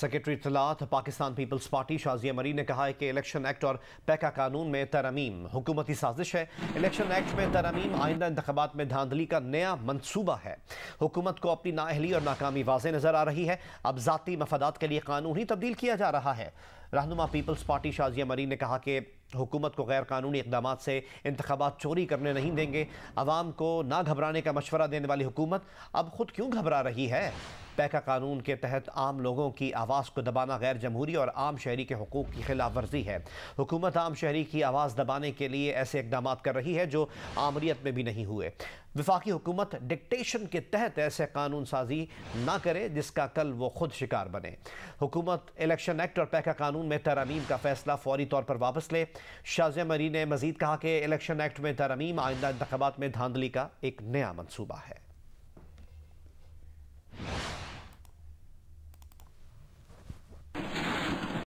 secretary इतलात Pakistan people's party Shazia Marri ने कहा है कि इलेक्शन एक्ट और पैका e कानून में तरमीम हुकूमती साजिश है इलेक्शन एक्ट में तरमीम आइंदा इंतबात में धांधली का नया मनसूबा है हुकूमत को अपनी नााहली और नाकामी वाजें नज़र आ रही है अब ज़ाती मफादात के लिए कानून ही तब्दील किया जा रहा है रहनुमा पीपल्स पार्टी शाजिया मरी ने कहा कि हुकूमत को गैर कानूनी इकदाम से इंतबात चोरी करने नहीं देंगे आवाम को ना घबराने का मशवरा देने वाली हुकूमत अब खुद क्यों घबरा रही है पैका कानून के तहत आम लोगों की आवाज़ को दबाना गैर जमहूरी और आम शहरी के हकूक़ की खिलाफ वर्जी है हुकूमत आम शहरी की आवाज़ दबाने के लिए ऐसे इकदाम कर रही है जो आमरीत में भी नहीं हुए वफाकी हुकूमत डिक्टेशन के तहत ऐसे कानून साजी ना करे जिसका कल वो खुद शिकार बने हुकूमत इलेक्शन एक्ट और पैका कानून में तरामीम का फैसला फौरी तौर पर वापस ले शाजिया मरी ने मजीद कहा कि इलेक्शन एक्ट में तरामीम आइंदा इंतबात में धांधली का एक नया मनसूबा है